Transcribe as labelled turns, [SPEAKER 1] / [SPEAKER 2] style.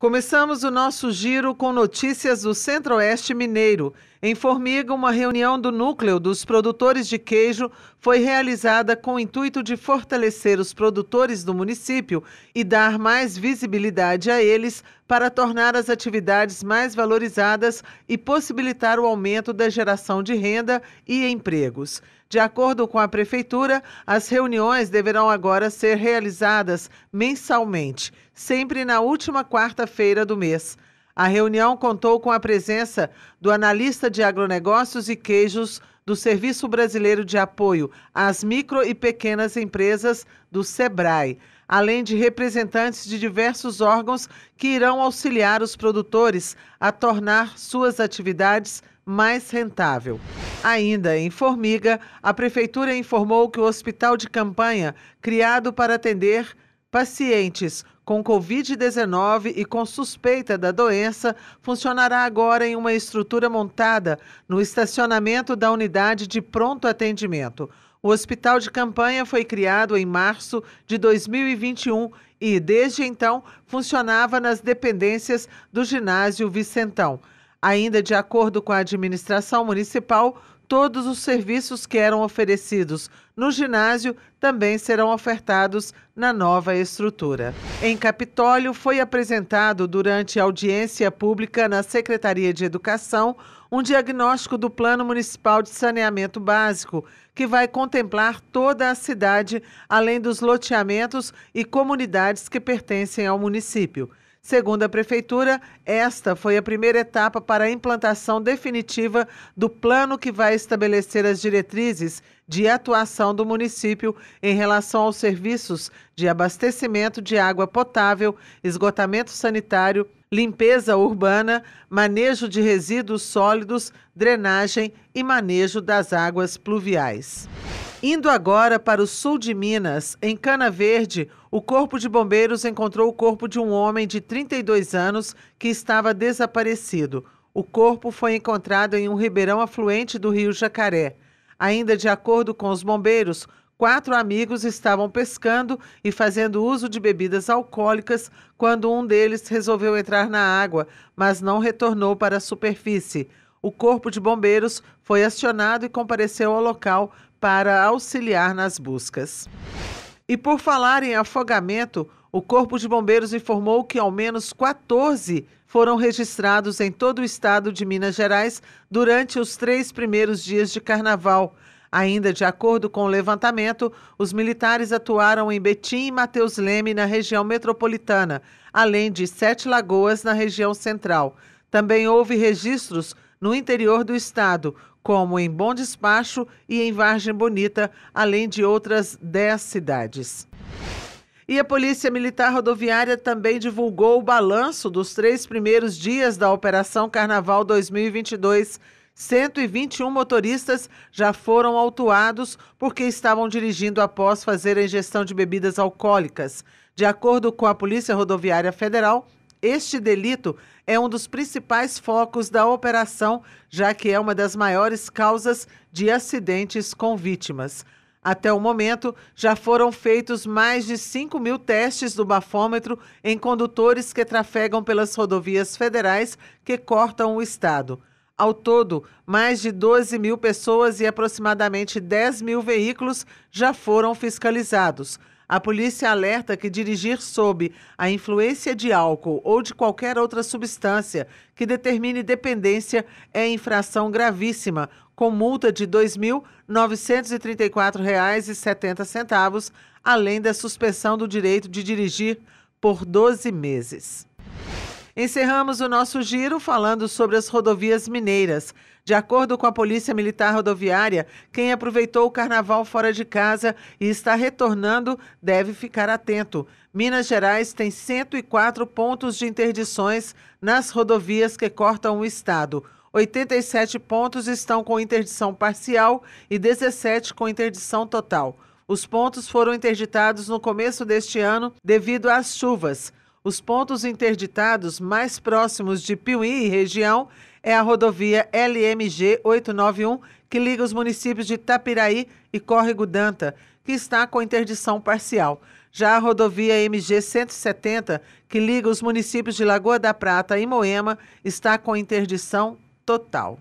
[SPEAKER 1] Começamos o nosso giro com notícias do Centro-Oeste Mineiro. Em Formiga, uma reunião do núcleo dos produtores de queijo foi realizada com o intuito de fortalecer os produtores do município e dar mais visibilidade a eles para tornar as atividades mais valorizadas e possibilitar o aumento da geração de renda e empregos. De acordo com a Prefeitura, as reuniões deverão agora ser realizadas mensalmente, sempre na última quarta-feira do mês. A reunião contou com a presença do analista de agronegócios e queijos, do Serviço Brasileiro de Apoio às Micro e Pequenas Empresas do SEBRAE, além de representantes de diversos órgãos que irão auxiliar os produtores a tornar suas atividades mais rentável. Ainda em Formiga, a Prefeitura informou que o hospital de campanha, criado para atender Pacientes com Covid-19 e com suspeita da doença funcionará agora em uma estrutura montada no estacionamento da unidade de pronto atendimento. O hospital de campanha foi criado em março de 2021 e, desde então, funcionava nas dependências do ginásio Vicentão. Ainda de acordo com a administração municipal, todos os serviços que eram oferecidos no ginásio também serão ofertados na nova estrutura. Em Capitólio, foi apresentado durante audiência pública na Secretaria de Educação um diagnóstico do Plano Municipal de Saneamento Básico, que vai contemplar toda a cidade, além dos loteamentos e comunidades que pertencem ao município. Segundo a Prefeitura, esta foi a primeira etapa para a implantação definitiva do plano que vai estabelecer as diretrizes de atuação do município em relação aos serviços de abastecimento de água potável, esgotamento sanitário, limpeza urbana, manejo de resíduos sólidos, drenagem e manejo das águas pluviais. Indo agora para o sul de Minas, em Cana Verde, o Corpo de Bombeiros encontrou o corpo de um homem de 32 anos que estava desaparecido. O corpo foi encontrado em um ribeirão afluente do rio Jacaré. Ainda de acordo com os bombeiros, quatro amigos estavam pescando e fazendo uso de bebidas alcoólicas quando um deles resolveu entrar na água, mas não retornou para a superfície. O corpo de bombeiros foi acionado e compareceu ao local para auxiliar nas buscas. E por falar em afogamento, o Corpo de Bombeiros informou que ao menos 14 foram registrados em todo o estado de Minas Gerais durante os três primeiros dias de carnaval. Ainda de acordo com o levantamento, os militares atuaram em Betim e Mateus Leme, na região metropolitana, além de Sete Lagoas, na região central. Também houve registros no interior do estado, como em Bom Despacho e em Vargem Bonita, além de outras 10 cidades. E a Polícia Militar Rodoviária também divulgou o balanço dos três primeiros dias da Operação Carnaval 2022. 121 motoristas já foram autuados porque estavam dirigindo após fazer a ingestão de bebidas alcoólicas. De acordo com a Polícia Rodoviária Federal, este delito é um dos principais focos da operação, já que é uma das maiores causas de acidentes com vítimas. Até o momento, já foram feitos mais de 5 mil testes do bafômetro em condutores que trafegam pelas rodovias federais que cortam o estado. Ao todo, mais de 12 mil pessoas e aproximadamente 10 mil veículos já foram fiscalizados. A polícia alerta que dirigir sob a influência de álcool ou de qualquer outra substância que determine dependência é infração gravíssima, com multa de R$ 2.934,70, além da suspensão do direito de dirigir por 12 meses. Encerramos o nosso giro falando sobre as rodovias mineiras. De acordo com a Polícia Militar Rodoviária, quem aproveitou o carnaval fora de casa e está retornando deve ficar atento. Minas Gerais tem 104 pontos de interdições nas rodovias que cortam o estado. 87 pontos estão com interdição parcial e 17 com interdição total. Os pontos foram interditados no começo deste ano devido às chuvas. Os pontos interditados mais próximos de Piuí e região é a rodovia LMG 891, que liga os municípios de Tapiraí e Córrego Danta, que está com interdição parcial. Já a rodovia MG 170, que liga os municípios de Lagoa da Prata e Moema, está com interdição total.